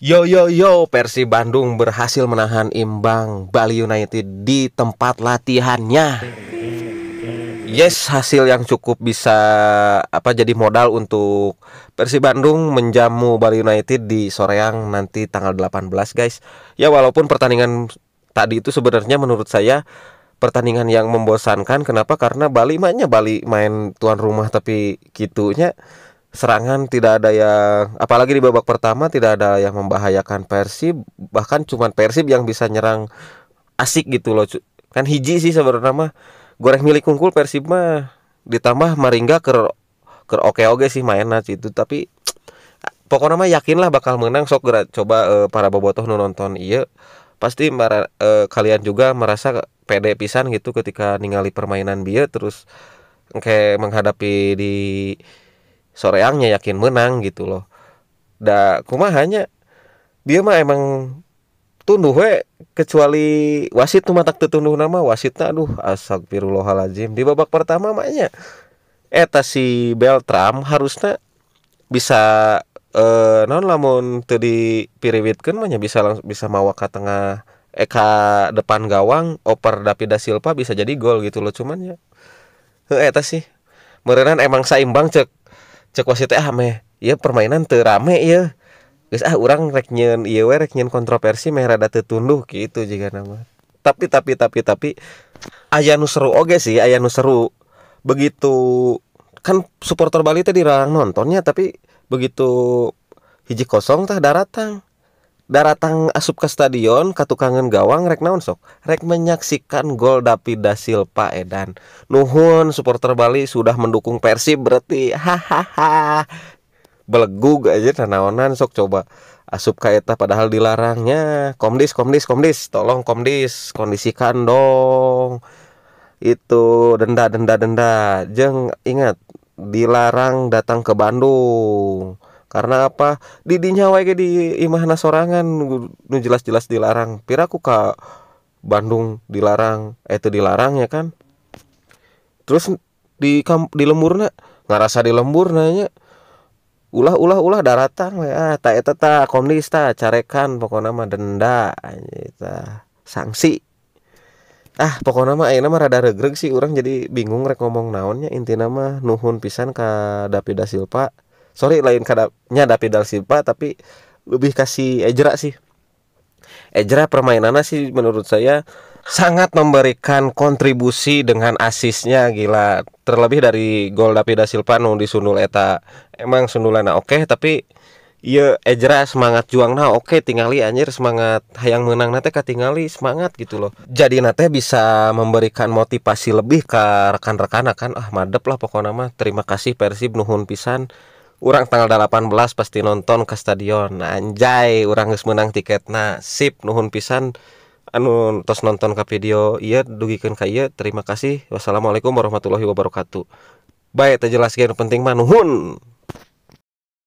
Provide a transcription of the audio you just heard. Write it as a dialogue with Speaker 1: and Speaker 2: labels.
Speaker 1: Yo yo yo, Persib Bandung berhasil menahan imbang Bali United di tempat latihannya. Yes, hasil yang cukup bisa apa jadi modal untuk Persib Bandung menjamu Bali United di sore yang nanti tanggal 18, guys. Ya walaupun pertandingan tadi itu sebenarnya menurut saya pertandingan yang membosankan kenapa? Karena Bali mainnya Bali main tuan rumah tapi gitunya serangan tidak ada yang apalagi di babak pertama tidak ada yang membahayakan Persib bahkan cuman Persib yang bisa nyerang asik gitu loh kan hiji sih sebenarnya mah goreng milik unggul Persib mah ditambah Maringga ker ker oke oke sih mainnya itu tapi pokoknya mah yakin lah bakal menang sok gerak coba e, para bobotoh nonton iya pasti mara, e, kalian juga merasa pede pisan gitu ketika ningali permainan dia terus kayak menghadapi di soreangnya yakin menang gitu loh da hanya dia mah emang tunduh we kecuali wasit tuh matak tunduh nama wasit. wasitnya aduh astagfirullahaladzim di babak pertama maknya eta si Beltram harusnya bisa eh non lamun tadi piriwitkan maknya bisa langsung bisa mawa ke tengah eka eh, depan gawang oper David Silva bisa jadi gol gitu loh cuman ya eta sih merenan emang saimbang cek cek wasit ah meh ya permainan terame ya guys ah orang reknyen iya we reknyen kontroversi meh rada tunduk gitu jika nama tapi tapi tapi tapi ayah nu seru oke sih ayah nu seru begitu kan supporter Bali teh dilarang nontonnya tapi begitu hiji kosong tah daratang daratang asup ke stadion katukangan gawang rek naon sok rek menyaksikan gol Dapi Dasil, Silva Edan nuhun supporter Bali sudah mendukung Persib berarti hahaha belegug aja tanawanan sok coba asup kaita padahal dilarangnya komdis komdis komdis tolong komdis kondisikan dong itu denda denda denda jeng ingat dilarang datang ke Bandung karena apa didinya wae ke di imahna sorangan nu jelas-jelas dilarang piraku ka Bandung dilarang itu eh, dilarang ya kan terus di kamp di lemburna ngarasa di lembur nanya ulah ulah ulah daratang we ah ta eta ta komdis ta carekan pokoknya mah denda eta sanksi ah pokoknya mah ayeuna mah rada regreg sih orang jadi bingung rek ngomong naonnya intina mah nuhun pisan ka David da sorry lain kadapnya ada pedal silpa tapi lebih kasih ejra sih ejra permainannya sih menurut saya sangat memberikan kontribusi dengan asisnya gila terlebih dari gol David Silva nu disundul eta emang sundulana oke okay, tapi Iya Ejra semangat juang nah oke okay, tingali anjir semangat hayang menang nate katingali semangat gitu loh jadi nate bisa memberikan motivasi lebih ke rekan-rekan kan ah madep lah pokoknya mah terima kasih Persib nuhun pisan orang tanggal 18 pasti nonton ke stadion anjay orang harus menang tiket nah sip nuhun pisan anu tos nonton ke video iya dugikan ka iya terima kasih wassalamualaikum warahmatullahi wabarakatuh baik terjelaskan penting manuhun